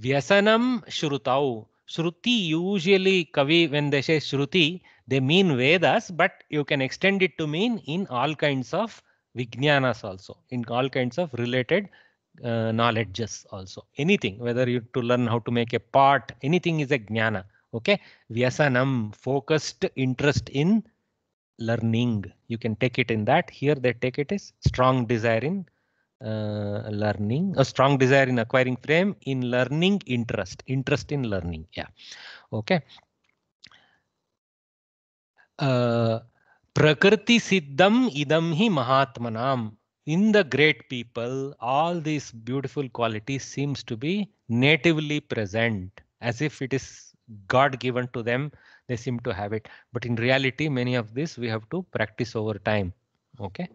vyasanam shrutau shruti usually kavi when they say shruti they mean Vedas, but you can extend it to mean in all kinds of Vijnanas also, in all kinds of related uh, knowledges also. Anything, whether you to learn how to make a pot, anything is a Jnana. Okay, Vyasanam, focused interest in learning. You can take it in that. Here they take it as strong desire in uh, learning, a strong desire in acquiring frame in learning interest, interest in learning. Yeah. Okay prakriti siddham idam hi mahatmanam. In the great people, all these beautiful qualities seems to be natively present, as if it is God given to them. They seem to have it, but in reality, many of this we have to practice over time. Okay,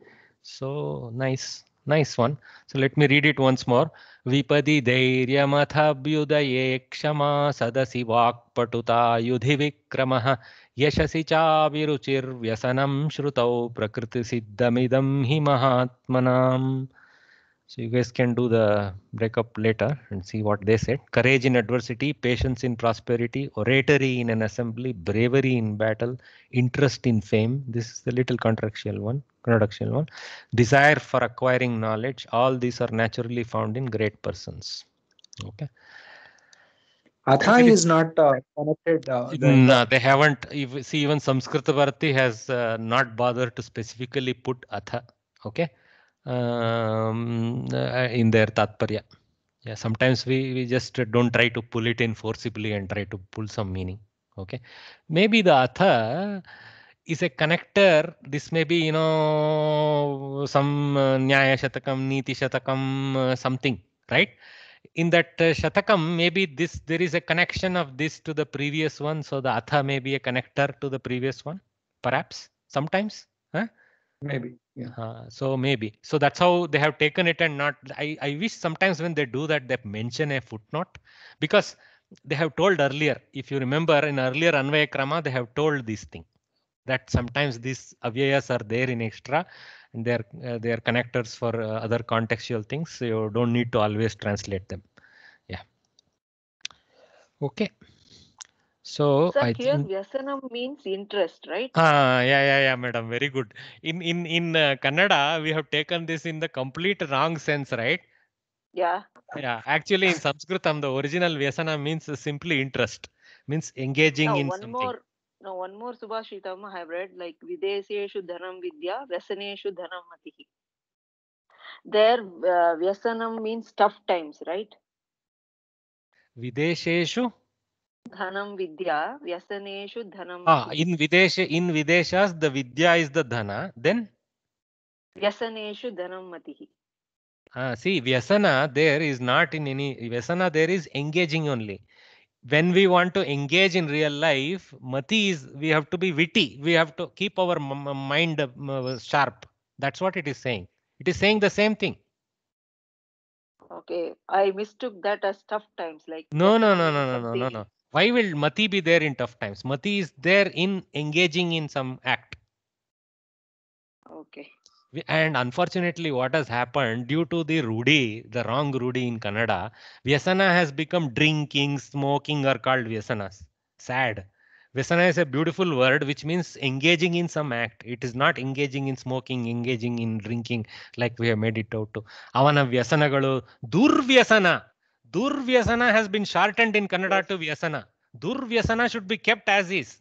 so nice nice one. So let me read it once more. Vipadi dhairyamathabhyudaye ekshama sadasi vakpatuta yudhi vikramaha यशसि चाभिरुचिर्व्यसनं श्रुतौ प्रकृतिसिद्धमिदं हि महात्मनां So you guys can do the breakup later and see what they said. Courage in adversity, patience in prosperity, oratory in an assembly, bravery in battle, interest in fame. This is the little contractual one, contractual one. Desire for acquiring knowledge. All these are naturally found in great persons. Okay. Atha is, is not uh, connected. Uh, the, no, they haven't. see, even Sanskrit Bharati has uh, not bothered to specifically put Atha, okay, um, uh, in their Tatparya. Yeah, sometimes we, we just don't try to pull it in forcibly and try to pull some meaning, okay. Maybe the Atha is a connector. This may be, you know, some uh, Nyaya Shatakam, Niti Shatakam, uh, something, right? in that uh, shatakam, maybe this there is a connection of this to the previous one. So the atha may be a connector to the previous one, perhaps sometimes. Huh? Maybe. Yeah. Uh, so maybe. So that's how they have taken it and not. I, I wish sometimes when they do that, they mention a footnote because they have told earlier. If you remember in earlier Anvaya Krama, they have told this thing that sometimes these avyayas are there in extra and they're uh, they're connectors for uh, other contextual things so you don't need to always translate them yeah okay so Sir, I here Vyasanam means interest, right? Ah, yeah, yeah, yeah, madam. Very good. In in in uh, Kannada, we have taken this in the complete wrong sense, right? Yeah. Yeah. Actually, in Sanskrit, the original Vyasana means simply interest, means engaging now, in one something. More, Now, one more Subhashitam I have read like videsheshu dharam Vidya, Vyasaneshu dharam mati There, uh, Vyasanam means tough times, right? Videsheshu? Dhanam Vidya, Vyasaneshu Dhanam. Ah, in videsh in Videshas, the Vidya is the Dhana. Then? Vyasaneshu Dhanam mati Ah, see, Vyasana there is not in any, Vyasana there is engaging only. when we want to engage in real life, Mati is we have to be witty. We have to keep our mind sharp. That's what it is saying. It is saying the same thing. Okay, I mistook that as tough times. Like no, no, no, no, no, no, no, no. Why will Mati be there in tough times? Mati is there in engaging in some act. Okay and unfortunately what has happened due to the rudi the wrong rudi in kannada vyasana has become drinking smoking or called vyasanas sad vyasana is a beautiful word which means engaging in some act it is not engaging in smoking engaging in drinking like we have made it out to avana vyasanagalu durvyasana durvyasana has been shortened in kannada to vyasana durvyasana should be kept as is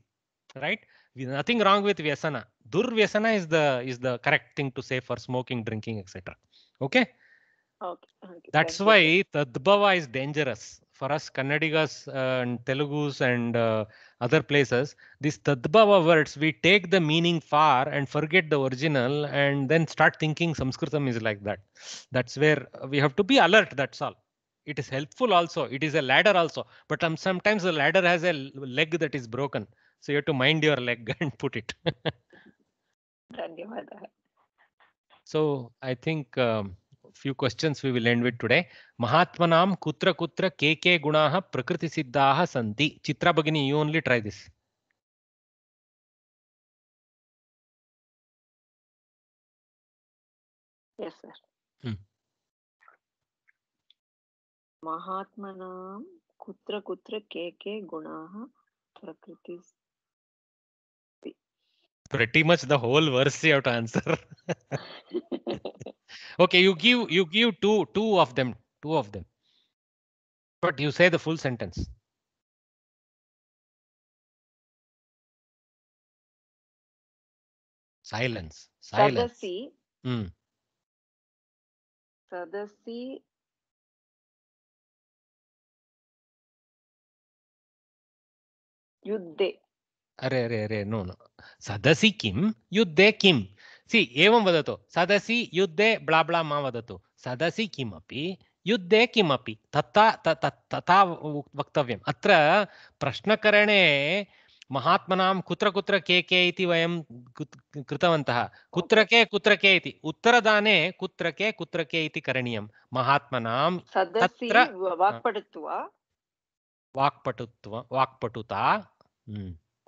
right nothing wrong with vyasana durvyasana is the is the correct thing to say for smoking drinking etc okay okay, okay. that's Thank why tadbhava is dangerous for us kannadigas and telugus and uh, other places these tadbhava words we take the meaning far and forget the original and then start thinking sanskritam is like that that's where we have to be alert that's all it is helpful also it is a ladder also but um, sometimes the ladder has a leg that is broken so you have to mind your leg and put it. so I think um, few questions we will end with today. Mahatmanam kutra kutra kk gunaha prakriti siddhaha santi. Chitra Bhagini, you only try this. Yes, sir. Hmm. महात्मनां kutra kutra के gunaha गुणाः pretty much the whole verse you have to answer. okay, you give you give two two of them, two of them. But you say the full sentence. Silence. Silence. Sadasi. Mm. Sadasi. Yudde. अरे अरे अरे no no सदसि किं युद्धे किं सि एवं वदतु सदसि युद्धे ब्लाब्ला मा वदतु सदसि किमपि युद्धे किमपि तथा तथा वक्तव्यम् अत्र प्रश्नकरणे महात्मनां कुत्र कुत्र के के इति वयं कृतवन्तः कुत्र के कुत्र के इति उत्तरदाने कुत्र के कुत्र के इति करणीयं महात्मनां तत्र वाक्पटुत्व वाक्पटुत्व वाक्पटुता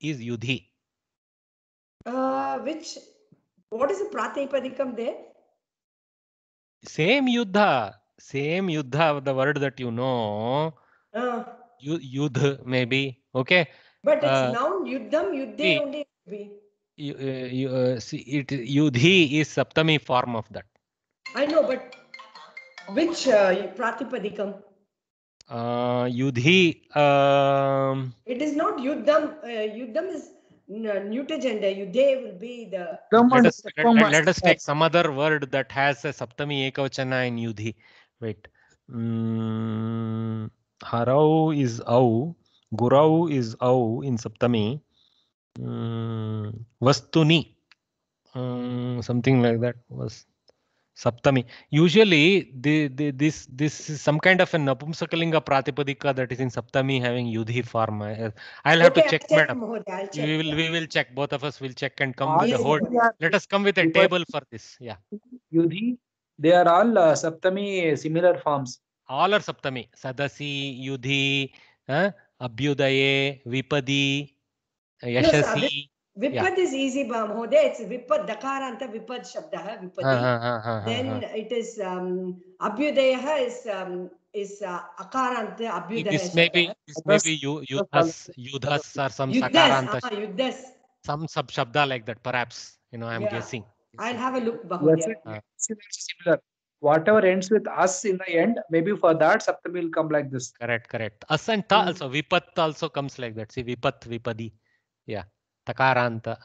is Yudhi? Uh, which, what is the Pratipadikam there? Same Yuddha, same Yuddha, the word that you know. Uh, Yudh, maybe. Okay. But it's uh, noun, Yuddham, Yuddhe only. Be. You, uh, you, uh, see, it, Yudhi is Saptami form of that. I know, but which uh, Pratipadikam? uh, yudhi um, it is not yudham uh, yudham is neuter gender yudhe will be the let us, let, let us take some other word that has a saptami ekavachana in yudhi wait mm, harau is au gurau is au in saptami mm, vastuni mm, something like that was Saptami. Usually, the, the, this this is some kind of a Napumsakalinga Pratipadika that is in Saptami having Yudhi form. I'll have okay, to check, I'll check madam. Check, we will we will check. Both of us will check and come all with a whole. Are, let us come with a table for this. Yeah. Yudhi, they are all uh, Saptami similar forms. All are Saptami. Sadasi, Yudhi, uh, Abhyudaye, Vipadi, Yashasi. Vipad yeah. is easy, Mahoday. It's Vipad, Dakaranta Vipad Shabda, Vipadi. Then it is um, Abhyudaya is um, is uh, Akaranta Abhyudaya. It is maybe it's maybe you Yudhas Yudhas or some Yudhas, Sakaranta. Uh, yudhas. Some sub Shabda like that, perhaps. You know, I'm yeah. guessing. I'll have a look, Mahoday. Uh, similar. Whatever ends with us in the end, maybe for that Saptami will come like this. Correct, correct. Us and ta also. Vipat also comes like that. See, Vipat, Vipadi. Yeah. takaranta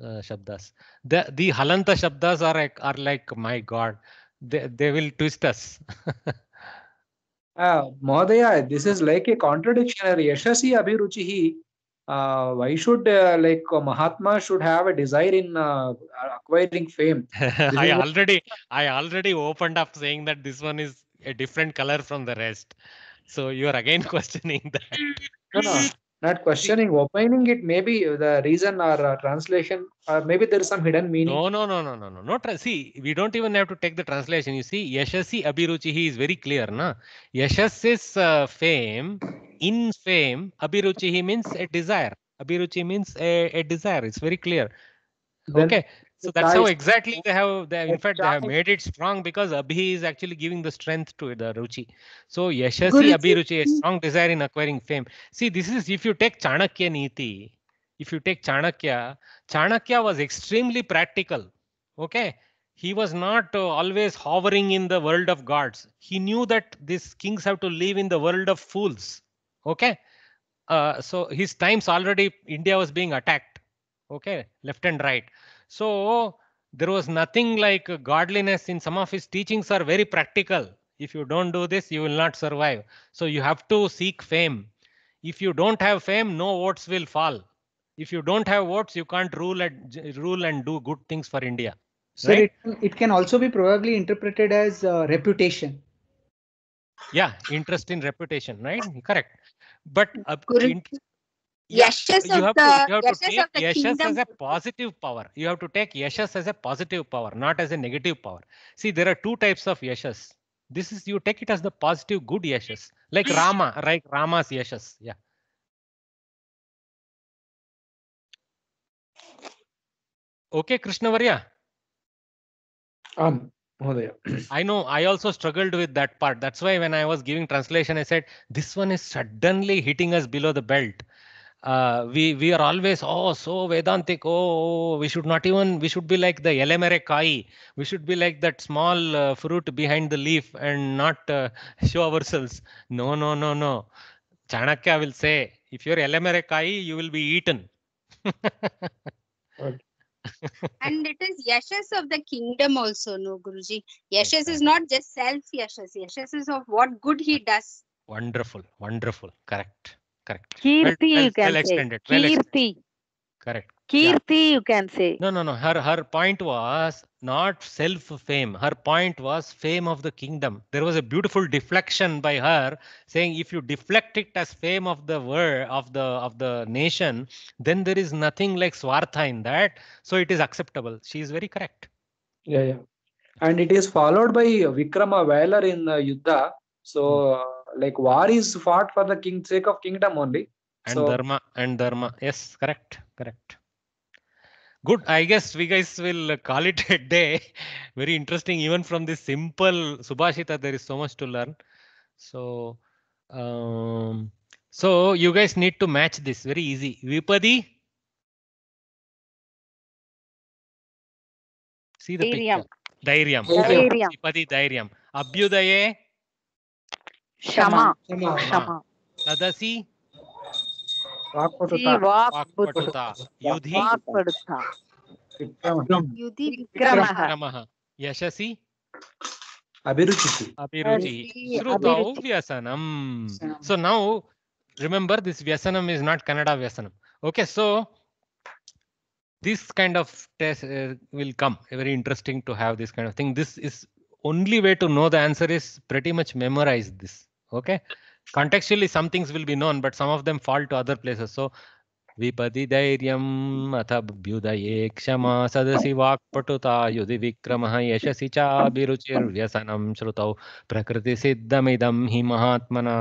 uh, shabdas. The the halanta shabdas are like are like my god. They they will twist us. uh, this is like a contradiction. Yashasi abhiruchihi. Uh, why should uh, like uh, Mahatma should have a desire in uh, acquiring fame? I already I already opened up saying that this one is a different color from the rest. So you are again questioning that. No, no not questioning opining it maybe the reason or uh, translation or maybe there is some hidden meaning no no no no no no not see we don't even have to take the translation you see yashasi abiruchi is very clear na yashas is uh, fame in fame abiruchi means a desire abiruchi means a, a desire it's very clear then, okay so that's how exactly they have. They, in fact, they have made it strong because Abhi is actually giving the strength to the Ruchi. So Yashasvi Abhi Ruchi, a strong desire in acquiring fame. See, this is if you take Chanakya Niti, if you take Chanakya, Chanakya was extremely practical. Okay, he was not uh, always hovering in the world of gods. He knew that these kings have to live in the world of fools. Okay, uh, so his times already India was being attacked. Okay, left and right. So there was nothing like godliness in some of his teachings are very practical. If you don't do this, you will not survive. So you have to seek fame. If you don't have fame, no votes will fall. If you don't have votes, you can't rule and rule and do good things for India. So right? it, it can also be probably interpreted as uh, reputation. Yeah, interest in reputation, right? Correct. But uh, interest, yashas you have, the, to, you have to take yashas as a positive power. You have to take yashas as a positive power, not as a negative power. See, there are two types of yashas. This is you take it as the positive good yashas, like mm. Rama, like Rama's yashas. Yeah. Okay, Krishnavarya. Um, I know I also struggled with that part. That's why when I was giving translation, I said this one is suddenly hitting us below the belt uh, we we are always oh so Vedantic oh we should not even we should be like the Elemere Kai we should be like that small uh, fruit behind the leaf and not uh, show ourselves no no no no Chanakya will say if you're Elemere Kai you will be eaten. and it is yashas of the kingdom also no Guruji yashas is not just self yashas yashas is of what good he does. Wonderful wonderful correct correct. Kirti, well, you can well say. Extended. Kirti. Well Correct. Kirti, yeah. you can say. No, no, no. Her her point was not self fame. Her point was fame of the kingdom. There was a beautiful deflection by her saying, if you deflect it as fame of the world of the of the nation, then there is nothing like swartha in that. So it is acceptable. She is very correct. Yeah, yeah. And it is followed by Vikrama valor in uh, Yuddha. So. Hmm like war is fought for the king sake of kingdom only and so, dharma and dharma yes correct correct good i guess we guys will call it a day very interesting even from this simple subhashita there is so much to learn so um, so you guys need to match this very easy vipadi see the dairyam. picture dairyam dairyam vipadi dairyam abhyudaye क्षमा यशसी so now this व्यसनम is not Kannada व्यसनम okay so this kind of test will come very interesting to have this kind of thing this is only way to know the answer is pretty much memorise this Okay. Contextually, some things will be known, but some of them fall to other places. So विपदि sadasi अथ अभ्युदये क्षमा सदसि वाक्पटुता युधि विक्रमः यशसि चाभिरुचिर्व्यसनं श्रुतौ प्रकृतिसिद्धमिदं हि महात्मना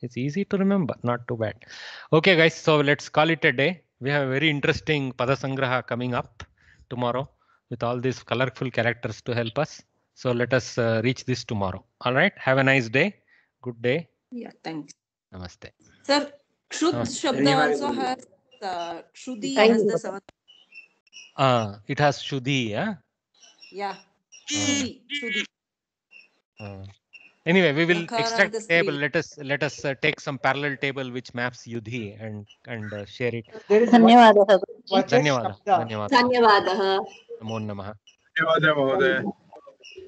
it's easy to remember not too bad okay guys so let's call it a day we have a very interesting padasangraha coming up tomorrow with all these colorful characters to help us so let us uh, reach this tomorrow all right have a nice day Good day. Yeah, thanks. Namaste. Sir, Kshudd Namaste. Shabda also has uh, Kshuddhi has the seventh. Uh, it has Shuddhi, yeah? Yeah. Uh. Shuddhi. Shuddhi. Uh, anyway, we will Akara extract table. Let us let us uh, take some parallel table which maps Yudhi and and uh, share it. धन्यवादः धन्यवादः धन्यवादः नमो नमः धन्यवादः महोदय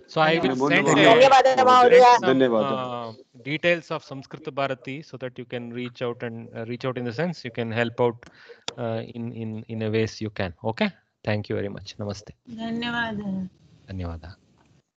so I will send uh, details of Sanskrit Bharati so that you can reach out and uh, reach out in the sense you can help out uh, in in in a ways you can. Okay. Thank you very much. Namaste. Dhanyavada. Dhanyavada.